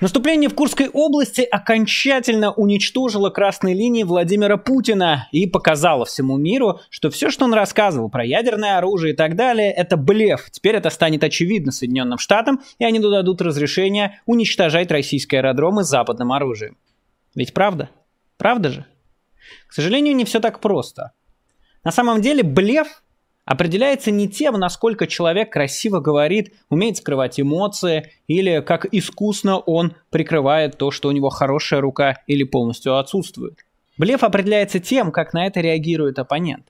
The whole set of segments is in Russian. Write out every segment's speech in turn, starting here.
Наступление в Курской области окончательно уничтожило красные линии Владимира Путина и показало всему миру, что все, что он рассказывал про ядерное оружие и так далее, это блеф. Теперь это станет очевидно Соединенным Штатам, и они дадут разрешение уничтожать российские аэродромы западным оружием. Ведь правда? Правда же? К сожалению, не все так просто. На самом деле блеф определяется не тем, насколько человек красиво говорит, умеет скрывать эмоции, или как искусно он прикрывает то, что у него хорошая рука или полностью отсутствует. Блеф определяется тем, как на это реагирует оппонент.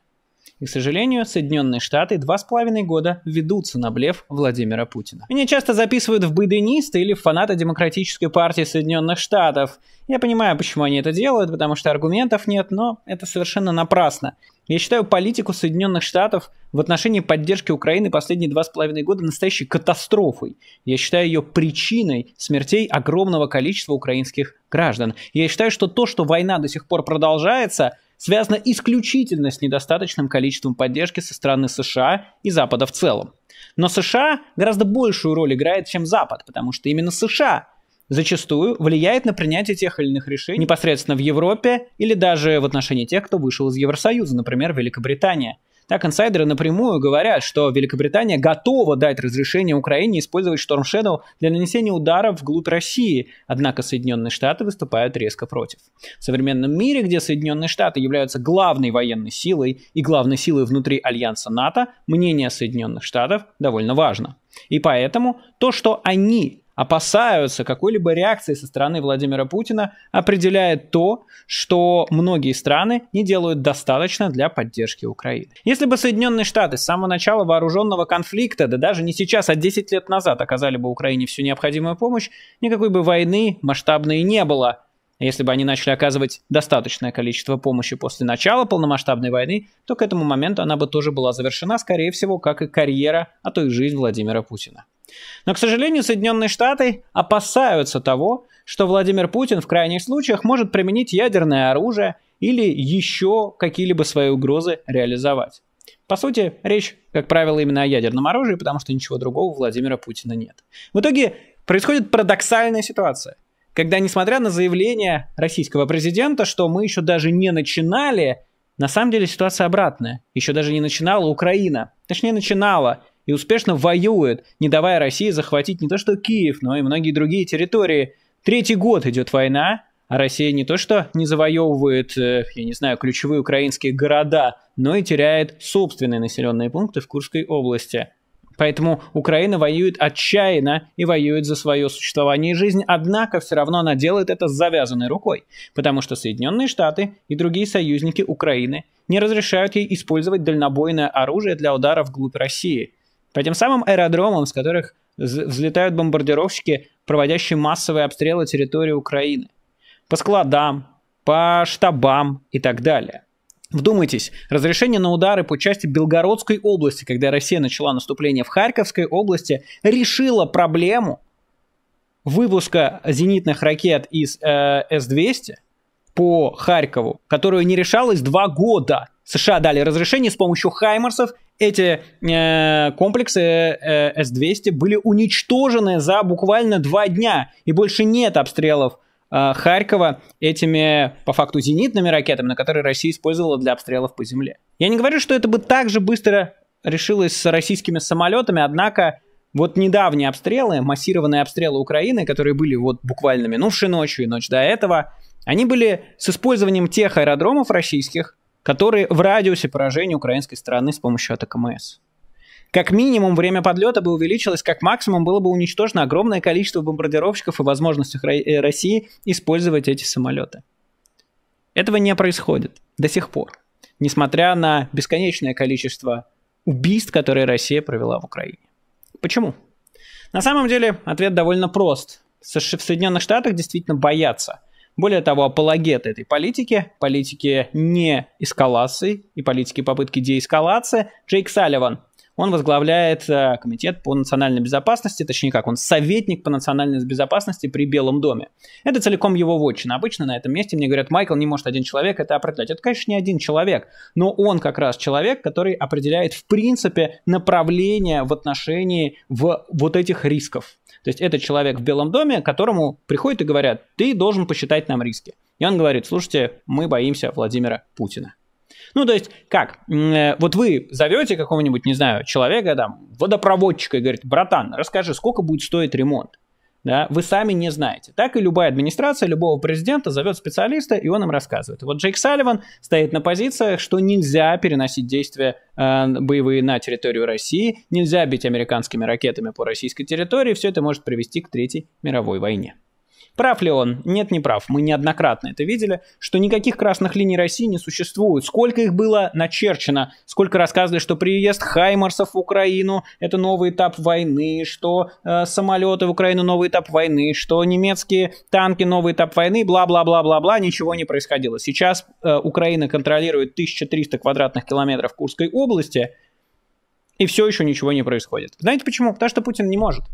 И, к сожалению, Соединенные Штаты два с половиной года ведутся на блеф Владимира Путина. Меня часто записывают в байденисты или в фаната Демократической партии Соединенных Штатов. Я понимаю, почему они это делают, потому что аргументов нет, но это совершенно напрасно. Я считаю политику Соединенных Штатов в отношении поддержки Украины последние два с половиной года настоящей катастрофой. Я считаю ее причиной смертей огромного количества украинских граждан. Я считаю, что то, что война до сих пор продолжается, связано исключительно с недостаточным количеством поддержки со стороны США и Запада в целом. Но США гораздо большую роль играет, чем Запад, потому что именно США зачастую влияет на принятие тех или иных решений непосредственно в Европе или даже в отношении тех, кто вышел из Евросоюза, например, Великобритания. Так, инсайдеры напрямую говорят, что Великобритания готова дать разрешение Украине использовать Storm Shadow для нанесения ударов вглубь России, однако Соединенные Штаты выступают резко против. В современном мире, где Соединенные Штаты являются главной военной силой и главной силой внутри альянса НАТО, мнение Соединенных Штатов довольно важно. И поэтому то, что они опасаются какой-либо реакции со стороны Владимира Путина, определяет то, что многие страны не делают достаточно для поддержки Украины. Если бы Соединенные Штаты с самого начала вооруженного конфликта, да даже не сейчас, а 10 лет назад оказали бы Украине всю необходимую помощь, никакой бы войны масштабной не было. Если бы они начали оказывать достаточное количество помощи после начала полномасштабной войны, то к этому моменту она бы тоже была завершена, скорее всего, как и карьера, а то и жизнь Владимира Путина. Но, к сожалению, Соединенные Штаты опасаются того, что Владимир Путин в крайних случаях может применить ядерное оружие или еще какие-либо свои угрозы реализовать. По сути, речь, как правило, именно о ядерном оружии, потому что ничего другого у Владимира Путина нет. В итоге происходит парадоксальная ситуация, когда, несмотря на заявление российского президента, что мы еще даже не начинали, на самом деле ситуация обратная. Еще даже не начинала Украина. Точнее, начинала, и успешно воюет, не давая России захватить не то что Киев, но и многие другие территории. Третий год идет война, а Россия не то что не завоевывает, э, я не знаю, ключевые украинские города, но и теряет собственные населенные пункты в Курской области. Поэтому Украина воюет отчаянно и воюет за свое существование и жизнь, однако все равно она делает это с завязанной рукой, потому что Соединенные Штаты и другие союзники Украины не разрешают ей использовать дальнобойное оружие для удара вглубь России – по тем самым аэродромам, с которых взлетают бомбардировщики, проводящие массовые обстрелы территории Украины. По складам, по штабам и так далее. Вдумайтесь, разрешение на удары по части Белгородской области, когда Россия начала наступление в Харьковской области, решило проблему выпуска зенитных ракет из э, С-200 по Харькову, которую не решалось два года. США дали разрешение с помощью «Хаймарсов» эти э, комплексы э, С-200 были уничтожены за буквально два дня, и больше нет обстрелов э, Харькова этими, по факту, зенитными ракетами, на которые Россия использовала для обстрелов по земле. Я не говорю, что это бы так же быстро решилось с российскими самолетами, однако вот недавние обстрелы, массированные обстрелы Украины, которые были вот буквально минувшей ночью и ночь до этого, они были с использованием тех аэродромов российских, которые в радиусе поражения украинской стороны с помощью АТКМС. Как минимум, время подлета бы увеличилось, как максимум было бы уничтожено огромное количество бомбардировщиков и возможностях э, России использовать эти самолеты. Этого не происходит до сих пор, несмотря на бесконечное количество убийств, которые Россия провела в Украине. Почему? На самом деле ответ довольно прост. В Соединенных Штатах действительно боятся более того, апологет этой политики, политики не эскалации и политики попытки деэскалации, Джейк Салливан. Он возглавляет э, комитет по национальной безопасности, точнее как, он советник по национальной безопасности при Белом доме. Это целиком его вотчина. Обычно на этом месте мне говорят, Майкл не может один человек это определять. Это, конечно, не один человек, но он как раз человек, который определяет в принципе направление в отношении в вот этих рисков. То есть это человек в Белом доме, которому приходят и говорят, ты должен посчитать нам риски. И он говорит, слушайте, мы боимся Владимира Путина. Ну, то есть, как? Э, вот вы зовете какого-нибудь, не знаю, человека, там, водопроводчика и говорит, братан, расскажи, сколько будет стоить ремонт? да, вы сами не знаете. Так и любая администрация, любого президента зовет специалиста, и он им рассказывает. Вот Джейк Салливан стоит на позициях, что нельзя переносить действия э, боевые на территорию России, нельзя бить американскими ракетами по российской территории, все это может привести к Третьей мировой войне. Прав ли он? Нет, не прав. Мы неоднократно это видели, что никаких красных линий России не существует. Сколько их было начерчено, сколько рассказывали, что приезд Хаймарсов в Украину — это новый этап войны, что э, самолеты в Украину — новый этап войны, что немецкие танки — новый этап войны, бла-бла-бла-бла-бла, ничего не происходило. Сейчас э, Украина контролирует 1300 квадратных километров Курской области, и все еще ничего не происходит. Знаете почему? Потому что Путин не может.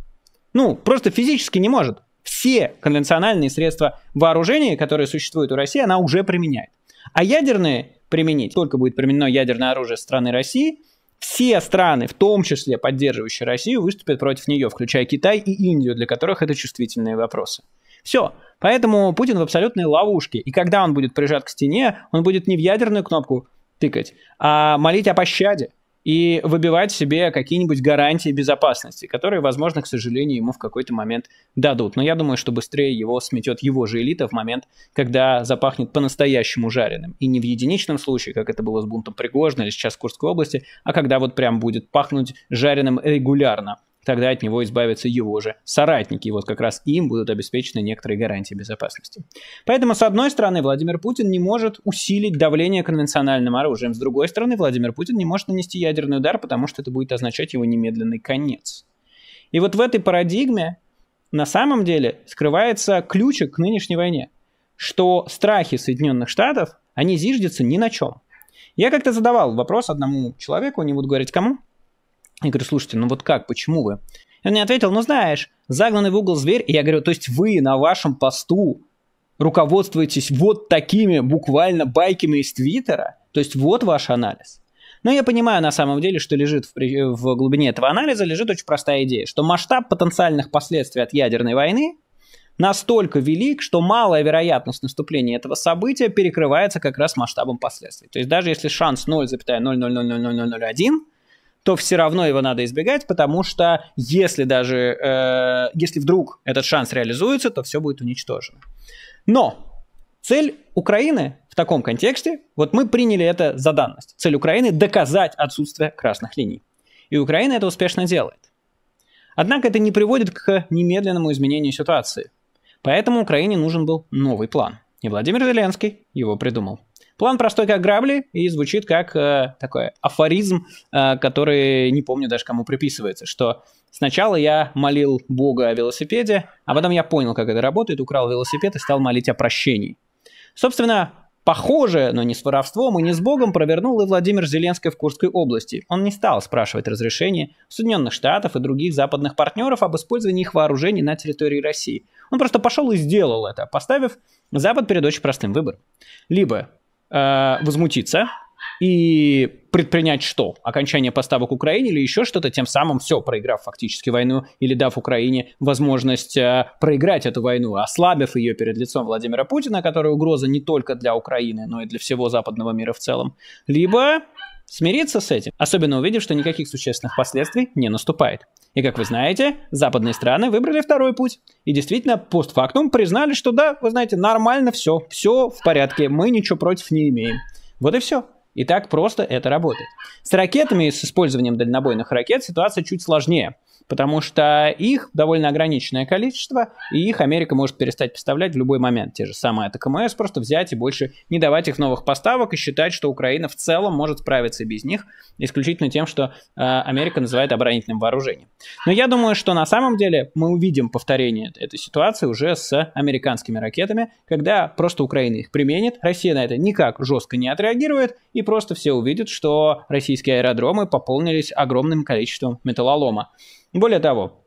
Ну, просто физически не может все конвенциональные средства вооружения, которые существуют у России, она уже применяет. А ядерные применить, только будет применено ядерное оружие страны России, все страны, в том числе поддерживающие Россию, выступят против нее, включая Китай и Индию, для которых это чувствительные вопросы. Все. Поэтому Путин в абсолютной ловушке. И когда он будет прижат к стене, он будет не в ядерную кнопку тыкать, а молить о пощаде и выбивать себе какие-нибудь гарантии безопасности, которые, возможно, к сожалению, ему в какой-то момент дадут. Но я думаю, что быстрее его сметет его же элита в момент, когда запахнет по-настоящему жареным. И не в единичном случае, как это было с бунтом Пригожина или сейчас в Курской области, а когда вот прям будет пахнуть жареным регулярно тогда от него избавятся его же соратники, и вот как раз им будут обеспечены некоторые гарантии безопасности. Поэтому, с одной стороны, Владимир Путин не может усилить давление конвенциональным оружием, с другой стороны, Владимир Путин не может нанести ядерный удар, потому что это будет означать его немедленный конец. И вот в этой парадигме на самом деле скрывается ключик к нынешней войне, что страхи Соединенных Штатов, они зиждятся ни на чем. Я как-то задавал вопрос одному человеку, не буду говорить кому, я говорю, слушайте, ну вот как, почему вы? И он мне ответил, ну знаешь, загнанный в угол зверь. И я говорю, то есть вы на вашем посту руководствуетесь вот такими буквально байками из Твиттера? То есть вот ваш анализ. Но ну, я понимаю на самом деле, что лежит в, в глубине этого анализа, лежит очень простая идея, что масштаб потенциальных последствий от ядерной войны настолько велик, что малая вероятность наступления этого события перекрывается как раз масштабом последствий. То есть даже если шанс 0,0000001, то все равно его надо избегать, потому что если даже, э, если вдруг этот шанс реализуется, то все будет уничтожено. Но цель Украины в таком контексте, вот мы приняли это за данность. Цель Украины – доказать отсутствие красных линий. И Украина это успешно делает. Однако это не приводит к немедленному изменению ситуации. Поэтому Украине нужен был новый план. И Владимир Зеленский его придумал. План простой, как грабли, и звучит как э, такой афоризм, э, который не помню даже кому приписывается, что сначала я молил Бога о велосипеде, а потом я понял, как это работает, украл велосипед и стал молить о прощении. Собственно, Похоже, но не с воровством и не с Богом провернул и Владимир Зеленский в Курской области. Он не стал спрашивать разрешения Соединенных Штатов и других западных партнеров об использовании их вооружений на территории России. Он просто пошел и сделал это, поставив Запад перед очень простым выбором. Либо э, возмутиться и предпринять что? Окончание поставок Украине или еще что-то, тем самым все, проиграв фактически войну или дав Украине возможность э, проиграть эту войну, ослабив ее перед лицом Владимира Путина, который угроза не только для Украины, но и для всего западного мира в целом. Либо смириться с этим, особенно увидев, что никаких существенных последствий не наступает. И как вы знаете, западные страны выбрали второй путь. И действительно, постфактум признали, что да, вы знаете, нормально все, все в порядке, мы ничего против не имеем. Вот и все. И так просто это работает. С ракетами и с использованием дальнобойных ракет ситуация чуть сложнее потому что их довольно ограниченное количество, и их Америка может перестать поставлять в любой момент. Те же самые Это КМС просто взять и больше не давать их новых поставок и считать, что Украина в целом может справиться без них, исключительно тем, что э, Америка называет оборонительным вооружением. Но я думаю, что на самом деле мы увидим повторение этой ситуации уже с американскими ракетами, когда просто Украина их применит, Россия на это никак жестко не отреагирует, и просто все увидят, что российские аэродромы пополнились огромным количеством металлолома. Более того,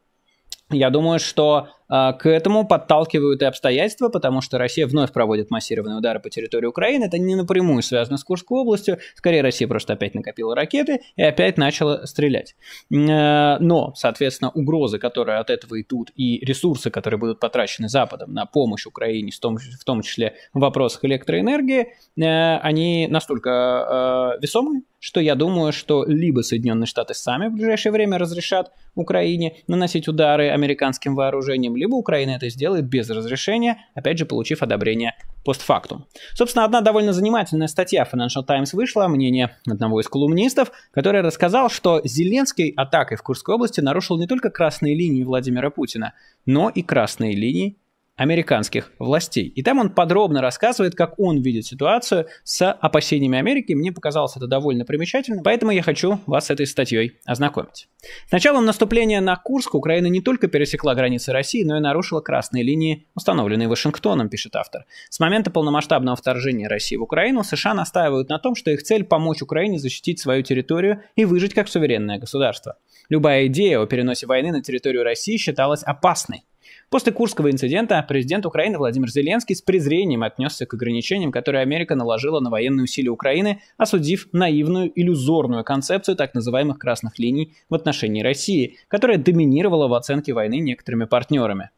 я думаю, что э, к этому подталкивают и обстоятельства, потому что Россия вновь проводит массированные удары по территории Украины. Это не напрямую связано с Курской областью. Скорее, Россия просто опять накопила ракеты и опять начала стрелять. Э, но, соответственно, угрозы, которые от этого идут, и ресурсы, которые будут потрачены Западом на помощь Украине, в том, в том числе в вопросах электроэнергии, э, они настолько э, э весомые, что я думаю, что либо Соединенные Штаты сами в ближайшее время разрешат Украине наносить удары американским вооружением, либо Украина это сделает без разрешения, опять же, получив одобрение постфактум. Собственно, одна довольно занимательная статья Financial Times вышла, мнение одного из колумнистов, который рассказал, что Зеленский атакой в Курской области нарушил не только красные линии Владимира Путина, но и красные линии американских властей. И там он подробно рассказывает, как он видит ситуацию с опасениями Америки. Мне показалось это довольно примечательно, поэтому я хочу вас с этой статьей ознакомить. С началом наступления на Курск Украина не только пересекла границы России, но и нарушила красные линии, установленные Вашингтоном, пишет автор. С момента полномасштабного вторжения России в Украину США настаивают на том, что их цель – помочь Украине защитить свою территорию и выжить как суверенное государство. Любая идея о переносе войны на территорию России считалась опасной. После Курского инцидента президент Украины Владимир Зеленский с презрением отнесся к ограничениям, которые Америка наложила на военные усилия Украины, осудив наивную иллюзорную концепцию так называемых красных линий в отношении России, которая доминировала в оценке войны некоторыми партнерами.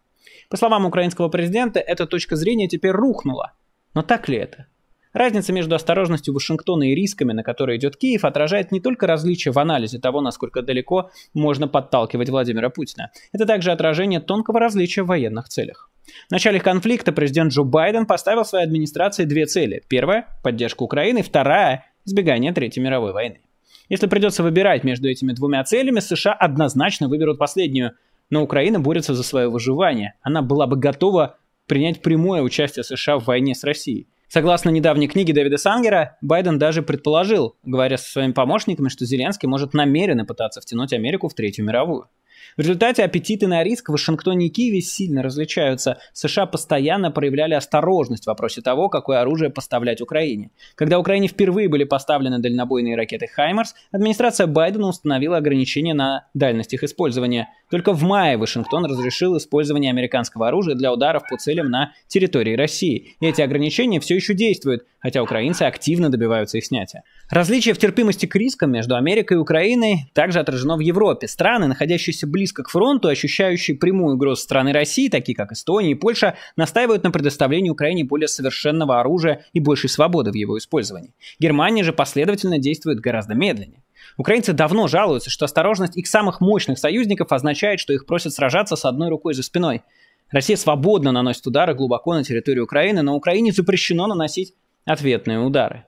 По словам украинского президента, эта точка зрения теперь рухнула. Но так ли это? Разница между осторожностью Вашингтона и рисками, на которые идет Киев, отражает не только различия в анализе того, насколько далеко можно подталкивать Владимира Путина. Это также отражение тонкого различия в военных целях. В начале конфликта президент Джо Байден поставил своей администрации две цели. Первая – поддержка Украины, вторая – избегание Третьей мировой войны. Если придется выбирать между этими двумя целями, США однозначно выберут последнюю. Но Украина борется за свое выживание. Она была бы готова принять прямое участие США в войне с Россией. Согласно недавней книге Дэвида Сангера, Байден даже предположил, говоря со своими помощниками, что Зеленский может намеренно пытаться втянуть Америку в Третью мировую. В результате аппетиты на риск в Вашингтоне и Киеве сильно различаются. США постоянно проявляли осторожность в вопросе того, какое оружие поставлять Украине. Когда Украине впервые были поставлены дальнобойные ракеты «Хаймарс», администрация Байдена установила ограничения на дальность их использования. Только в мае Вашингтон разрешил использование американского оружия для ударов по целям на территории России. И эти ограничения все еще действуют, хотя украинцы активно добиваются их снятия. Различие в терпимости к рискам между Америкой и Украиной также отражено в Европе. Страны, находящиеся близко к фронту, ощущающие прямую угрозу страны России, такие как Эстония и Польша, настаивают на предоставлении Украине более совершенного оружия и большей свободы в его использовании. Германия же последовательно действует гораздо медленнее. Украинцы давно жалуются, что осторожность их самых мощных союзников означает, что их просят сражаться с одной рукой за спиной. Россия свободно наносит удары глубоко на территорию Украины, но Украине запрещено наносить ответные удары.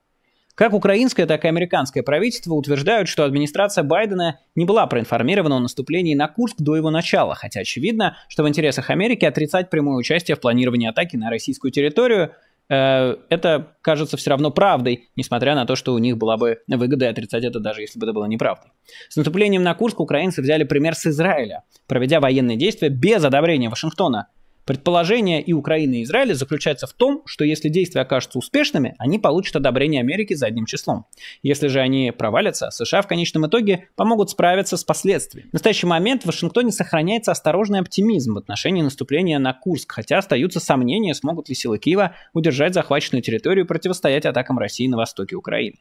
Как украинское, так и американское правительство утверждают, что администрация Байдена не была проинформирована о наступлении на Курск до его начала, хотя очевидно, что в интересах Америки отрицать прямое участие в планировании атаки на российскую территорию – Э, это кажется все равно правдой, несмотря на то, что у них была бы выгода и отрицать это даже если бы это было неправдой. С наступлением на Курск украинцы взяли пример с Израиля, проведя военные действия без одобрения Вашингтона, Предположение и Украины, и Израиля заключается в том, что если действия окажутся успешными, они получат одобрение Америки задним числом. Если же они провалятся, США в конечном итоге помогут справиться с последствиями. В настоящий момент в Вашингтоне сохраняется осторожный оптимизм в отношении наступления на Курск, хотя остаются сомнения, смогут ли силы Киева удержать захваченную территорию и противостоять атакам России на востоке Украины.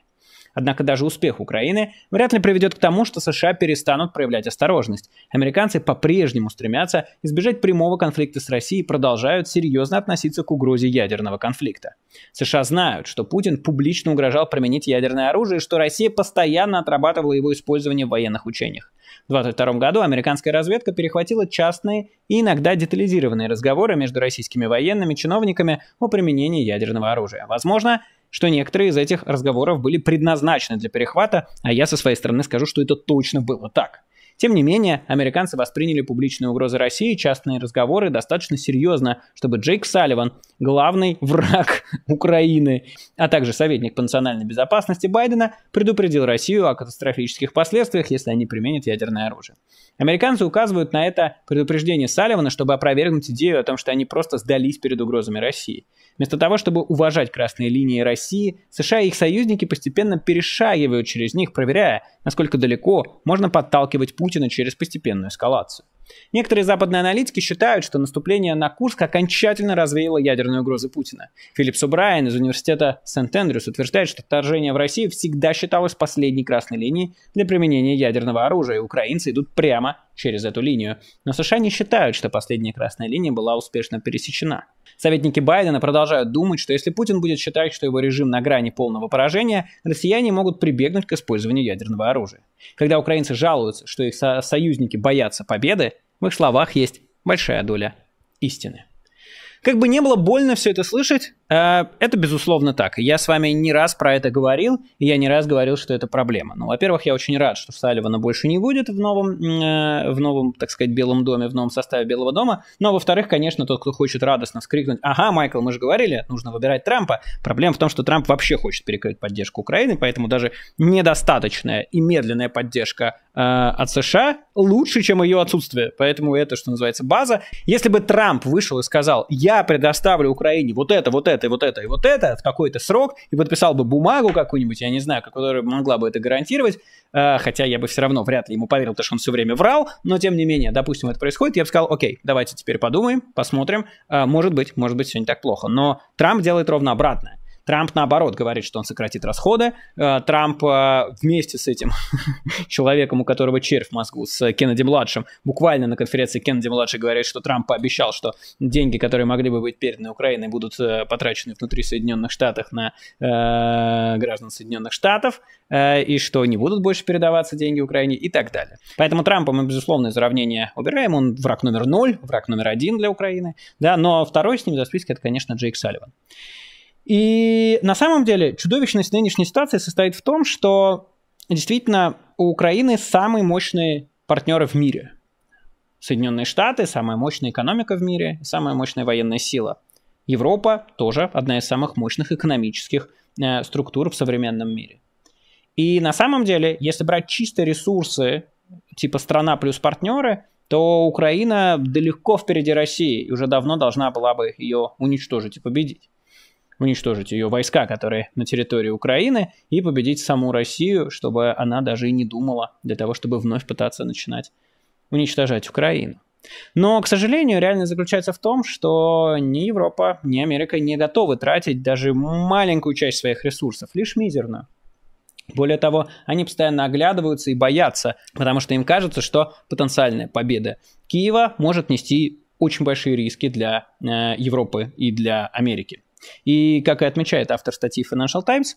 Однако даже успех Украины вряд ли приведет к тому, что США перестанут проявлять осторожность. Американцы по-прежнему стремятся избежать прямого конфликта с Россией и продолжают серьезно относиться к угрозе ядерного конфликта. США знают, что Путин публично угрожал применить ядерное оружие и что Россия постоянно отрабатывала его использование в военных учениях. В 2022 году американская разведка перехватила частные и иногда детализированные разговоры между российскими военными чиновниками о применении ядерного оружия. Возможно, что некоторые из этих разговоров были предназначены для перехвата, а я со своей стороны скажу, что это точно было так. Тем не менее, американцы восприняли публичные угрозы России и частные разговоры достаточно серьезно, чтобы Джейк Салливан, главный враг Украины, а также советник по национальной безопасности Байдена, предупредил Россию о катастрофических последствиях, если они применят ядерное оружие. Американцы указывают на это предупреждение Салливана, чтобы опровергнуть идею о том, что они просто сдались перед угрозами России. Вместо того, чтобы уважать красные линии России, США и их союзники постепенно перешагивают через них, проверяя, насколько далеко можно подталкивать Путина через постепенную эскалацию. Некоторые западные аналитики считают, что наступление на Курск окончательно развеяло ядерную угрозу Путина. Филипп Субрайан из университета Сент-Эндрюс утверждает, что вторжение в Россию всегда считалось последней красной линией для применения ядерного оружия, и украинцы идут прямо через эту линию, но США не считают, что последняя красная линия была успешно пересечена. Советники Байдена продолжают думать, что если Путин будет считать, что его режим на грани полного поражения, россияне могут прибегнуть к использованию ядерного оружия. Когда украинцы жалуются, что их со- союзники боятся победы, в их словах есть большая доля истины. Как бы не было больно все это слышать, Э, это безусловно так. Я с вами не раз про это говорил, и я не раз говорил, что это проблема. Ну, во-первых, я очень рад, что Салливана больше не будет в новом, э, в новом, так сказать, Белом доме, в новом составе Белого дома. Но, во-вторых, конечно, тот, кто хочет радостно вскрикнуть, ага, Майкл, мы же говорили, нужно выбирать Трампа. Проблема в том, что Трамп вообще хочет перекрыть поддержку Украины, поэтому даже недостаточная и медленная поддержка э, от США лучше, чем ее отсутствие. Поэтому это, что называется, база. Если бы Трамп вышел и сказал, я предоставлю Украине вот это, вот это, это, и вот это, и вот это в какой то срок, и подписал бы бумагу какую-нибудь, я не знаю, которая могла бы это гарантировать, э, хотя я бы все равно вряд ли ему поверил, потому что он все время врал, но тем не менее, допустим, это происходит, я бы сказал, окей, давайте теперь подумаем, посмотрим, э, может быть, может быть, все не так плохо. Но Трамп делает ровно обратное. Трамп, наоборот, говорит, что он сократит расходы. Э, Трамп э, вместе с этим человеком, у которого червь в мозгу, с Кеннеди младшим, буквально на конференции Кеннеди младший говорит, что Трамп пообещал, что деньги, которые могли бы быть переданы Украине, будут э, потрачены внутри Соединенных Штатов на граждан Соединенных Штатов, и что не будут больше передаваться деньги Украине и так далее. Поэтому Трампа мы, безусловно, из уравнения убираем. Он враг номер ноль, враг номер один для Украины. Да, но второй с ним за списке это, конечно, Джейк Салливан. И на самом деле чудовищность нынешней ситуации состоит в том, что действительно у Украины самые мощные партнеры в мире. Соединенные Штаты, самая мощная экономика в мире, самая мощная военная сила. Европа тоже одна из самых мощных экономических э, структур в современном мире. И на самом деле, если брать чисто ресурсы, типа страна плюс партнеры, то Украина далеко впереди России и уже давно должна была бы ее уничтожить и победить уничтожить ее войска, которые на территории Украины, и победить саму Россию, чтобы она даже и не думала для того, чтобы вновь пытаться начинать уничтожать Украину. Но, к сожалению, реальность заключается в том, что ни Европа, ни Америка не готовы тратить даже маленькую часть своих ресурсов, лишь мизерно. Более того, они постоянно оглядываются и боятся, потому что им кажется, что потенциальная победа Киева может нести очень большие риски для э, Европы и для Америки. И, как и отмечает автор статьи Financial Times,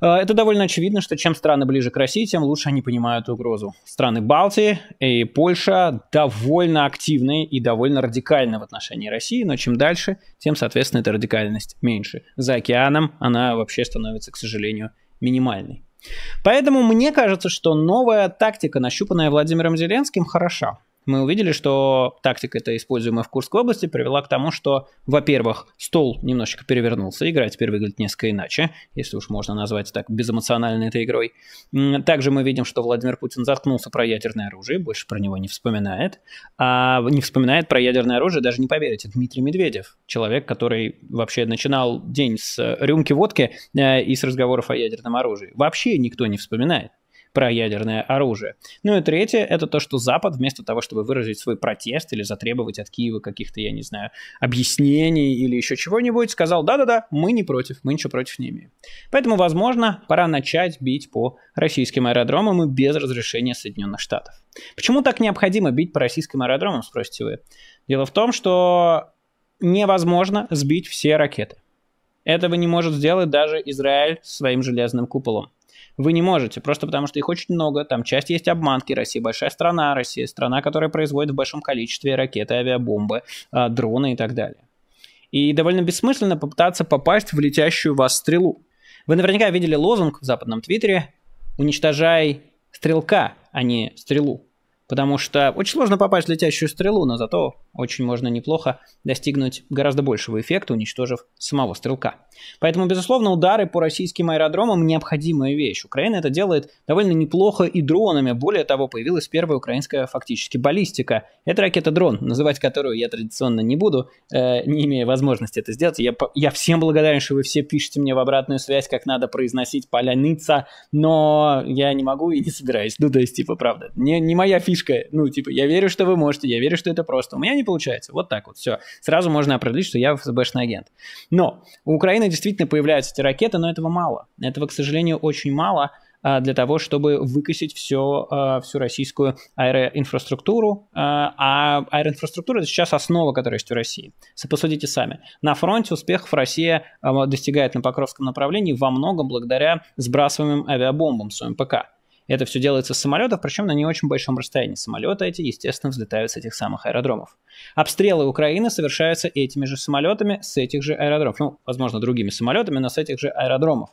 э, это довольно очевидно, что чем страны ближе к России, тем лучше они понимают угрозу. Страны Балтии и Польша довольно активны и довольно радикальны в отношении России, но чем дальше, тем, соответственно, эта радикальность меньше. За океаном она вообще становится, к сожалению, минимальной. Поэтому мне кажется, что новая тактика, нащупанная Владимиром Зеленским, хороша мы увидели, что тактика эта, используемая в Курской области, привела к тому, что, во-первых, стол немножечко перевернулся, игра теперь выглядит несколько иначе, если уж можно назвать так безэмоциональной этой игрой. Также мы видим, что Владимир Путин заткнулся про ядерное оружие, больше про него не вспоминает. А не вспоминает про ядерное оружие, даже не поверите, Дмитрий Медведев, человек, который вообще начинал день с рюмки водки э, и с разговоров о ядерном оружии. Вообще никто не вспоминает про ядерное оружие. Ну и третье, это то, что Запад вместо того, чтобы выразить свой протест или затребовать от Киева каких-то, я не знаю, объяснений или еще чего-нибудь, сказал, да-да-да, мы не против, мы ничего против не имеем. Поэтому, возможно, пора начать бить по российским аэродромам и без разрешения Соединенных Штатов. Почему так необходимо бить по российским аэродромам, спросите вы? Дело в том, что невозможно сбить все ракеты. Этого не может сделать даже Израиль своим железным куполом вы не можете, просто потому что их очень много, там часть есть обманки, Россия большая страна, Россия страна, которая производит в большом количестве ракеты, авиабомбы, а, дроны и так далее. И довольно бессмысленно попытаться попасть в летящую вас стрелу. Вы наверняка видели лозунг в западном твиттере «Уничтожай стрелка, а не стрелу» потому что очень сложно попасть в летящую стрелу, но зато очень можно неплохо достигнуть гораздо большего эффекта, уничтожив самого стрелка. Поэтому, безусловно, удары по российским аэродромам – необходимая вещь. Украина это делает довольно неплохо и дронами. Более того, появилась первая украинская фактически баллистика. Это ракета-дрон, называть которую я традиционно не буду, э, не имея возможности это сделать. Я, я всем благодарен, что вы все пишете мне в обратную связь, как надо произносить поляница, но я не могу и не собираюсь. Ну, то есть, типа, правда, не, не моя фишка фишка. Ну, типа, я верю, что вы можете, я верю, что это просто. У меня не получается. Вот так вот, все. Сразу можно определить, что я ФСБшный агент. Но у Украины действительно появляются эти ракеты, но этого мало. Этого, к сожалению, очень мало а, для того, чтобы выкосить все, а, всю российскую аэроинфраструктуру. А, а аэроинфраструктура это сейчас основа, которая есть у России. Посудите сами. На фронте успехов Россия достигает на Покровском направлении во многом благодаря сбрасываемым авиабомбам с ОМПК. Это все делается с самолетов, причем на не очень большом расстоянии. Самолеты эти, естественно, взлетают с этих самых аэродромов. Обстрелы Украины совершаются этими же самолетами с этих же аэродромов. Ну, возможно, другими самолетами, но с этих же аэродромов.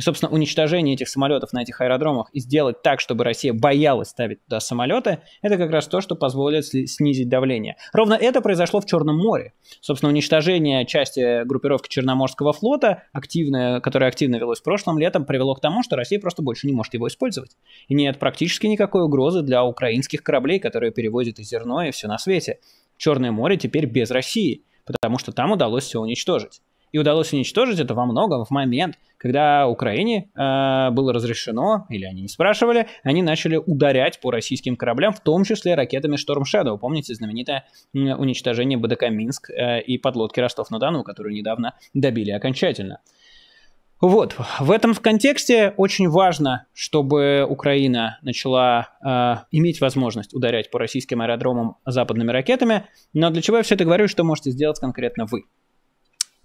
И, собственно, уничтожение этих самолетов на этих аэродромах и сделать так, чтобы Россия боялась ставить туда самолеты, это как раз то, что позволит снизить давление. Ровно это произошло в Черном море. Собственно, уничтожение части группировки Черноморского флота, активное, которое активно велось прошлым летом, привело к тому, что Россия просто больше не может его использовать. И нет практически никакой угрозы для украинских кораблей, которые перевозят и зерно, и все на свете. Черное море теперь без России, потому что там удалось все уничтожить и удалось уничтожить это во многом в момент, когда Украине э, было разрешено, или они не спрашивали, они начали ударять по российским кораблям, в том числе ракетами Storm Shadow. Помните знаменитое уничтожение БДК «Минск» э, и подлодки «Ростов-на-Дону», которую недавно добили окончательно. Вот, в этом контексте очень важно, чтобы Украина начала э, иметь возможность ударять по российским аэродромам западными ракетами. Но для чего я все это говорю, что можете сделать конкретно вы?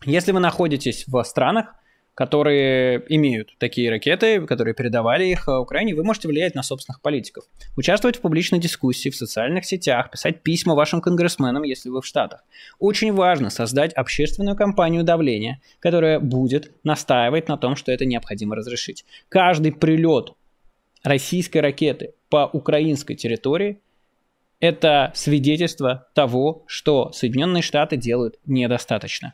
Если вы находитесь в странах, которые имеют такие ракеты, которые передавали их э, Украине, вы можете влиять на собственных политиков. Участвовать в публичной дискуссии, в социальных сетях, писать письма вашим конгрессменам, если вы в Штатах. Очень важно создать общественную кампанию давления, которая будет настаивать на том, что это необходимо разрешить. Каждый прилет российской ракеты по украинской территории это свидетельство того, что Соединенные Штаты делают недостаточно.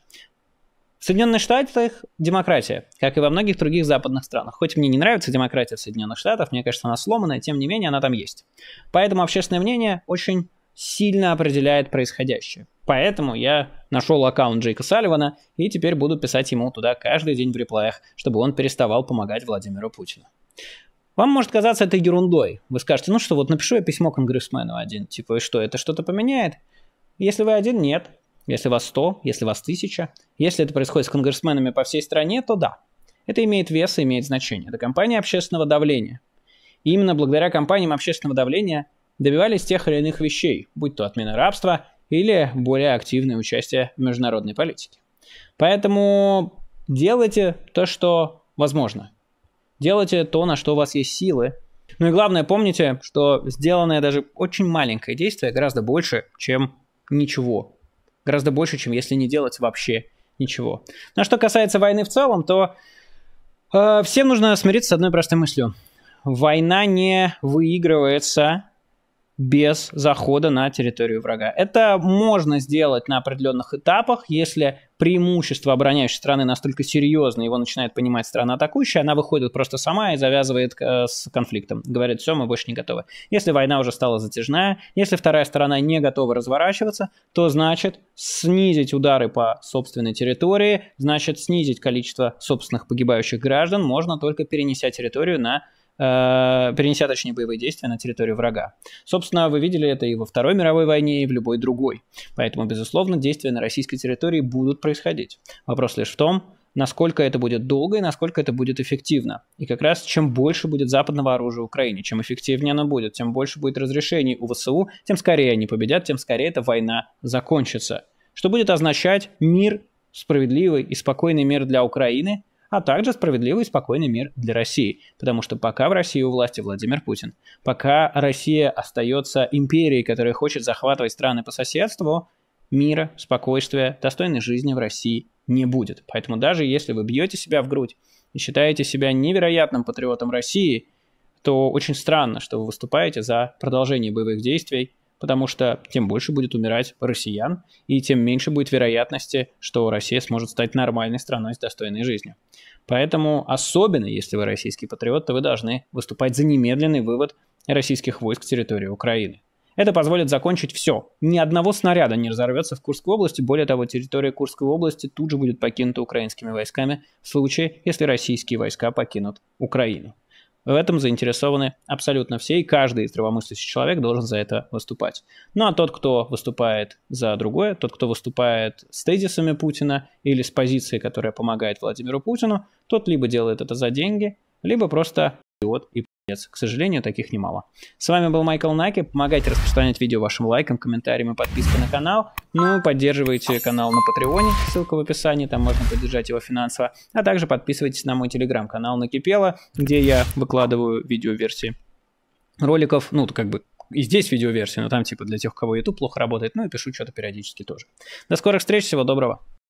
В Соединенных Штатах демократия, как и во многих других западных странах. Хоть мне не нравится демократия в Соединенных Штатах, мне кажется, она сломанная, тем не менее она там есть. Поэтому общественное мнение очень сильно определяет происходящее. Поэтому я нашел аккаунт Джейка Салливана и теперь буду писать ему туда каждый день в реплаях, чтобы он переставал помогать Владимиру Путину. Вам может казаться это ерундой. Вы скажете, ну что, вот напишу я письмо конгрессмену один, типа, и что, это что-то поменяет? Если вы один, нет если вас 100, если вас 1000. Если это происходит с конгрессменами по всей стране, то да. Это имеет вес и имеет значение. Это компания общественного давления. И именно благодаря компаниям общественного давления добивались тех или иных вещей, будь то отмена рабства или более активное участие в международной политике. Поэтому делайте то, что возможно. Делайте то, на что у вас есть силы. Ну и главное, помните, что сделанное даже очень маленькое действие гораздо больше, чем ничего гораздо больше, чем если не делать вообще ничего. На ну, что касается войны в целом, то э, всем нужно смириться с одной простой мыслью. Война не выигрывается без захода на территорию врага. Это можно сделать на определенных этапах, если преимущество обороняющей страны настолько серьезно, его начинает понимать страна атакующая, она выходит просто сама и завязывает э, с конфликтом. Говорит, все, мы больше не готовы. Если война уже стала затяжная, если вторая сторона не готова разворачиваться, то значит снизить удары по собственной территории, значит снизить количество собственных погибающих граждан можно только перенеся территорию на Э, перенеся, точнее, боевые действия на территорию врага. Собственно, вы видели это и во Второй мировой войне, и в любой другой. Поэтому, безусловно, действия на российской территории будут происходить. Вопрос лишь в том, насколько это будет долго и насколько это будет эффективно. И как раз чем больше будет западного оружия в Украине, чем эффективнее оно будет, тем больше будет разрешений у ВСУ, тем скорее они победят, тем скорее эта война закончится. Что будет означать мир, справедливый и спокойный мир для Украины, а также справедливый и спокойный мир для России, потому что пока в России у власти Владимир Путин, пока Россия остается империей, которая хочет захватывать страны по соседству, мира, спокойствия, достойной жизни в России не будет. Поэтому даже если вы бьете себя в грудь и считаете себя невероятным патриотом России, то очень странно, что вы выступаете за продолжение боевых действий потому что тем больше будет умирать россиян, и тем меньше будет вероятности, что Россия сможет стать нормальной страной с достойной жизнью. Поэтому, особенно если вы российский патриот, то вы должны выступать за немедленный вывод российских войск с территории Украины. Это позволит закончить все. Ни одного снаряда не разорвется в Курской области. Более того, территория Курской области тут же будет покинута украинскими войсками в случае, если российские войска покинут Украину. В этом заинтересованы абсолютно все, и каждый здравомыслящий человек должен за это выступать. Ну а тот, кто выступает за другое, тот, кто выступает с тезисами Путина или с позицией, которая помогает Владимиру Путину, тот либо делает это за деньги, либо просто идиот и конец. К сожалению, таких немало. С вами был Майкл Наки. Помогайте распространять видео вашим лайком, комментарием и подпиской на канал. Ну, поддерживайте канал на Патреоне, ссылка в описании, там можно поддержать его финансово. А также подписывайтесь на мой телеграм-канал Накипело, где я выкладываю видеоверсии роликов, ну, как бы и здесь видеоверсия, но там типа для тех, у кого YouTube плохо работает, ну и пишу что-то периодически тоже. До скорых встреч, всего доброго.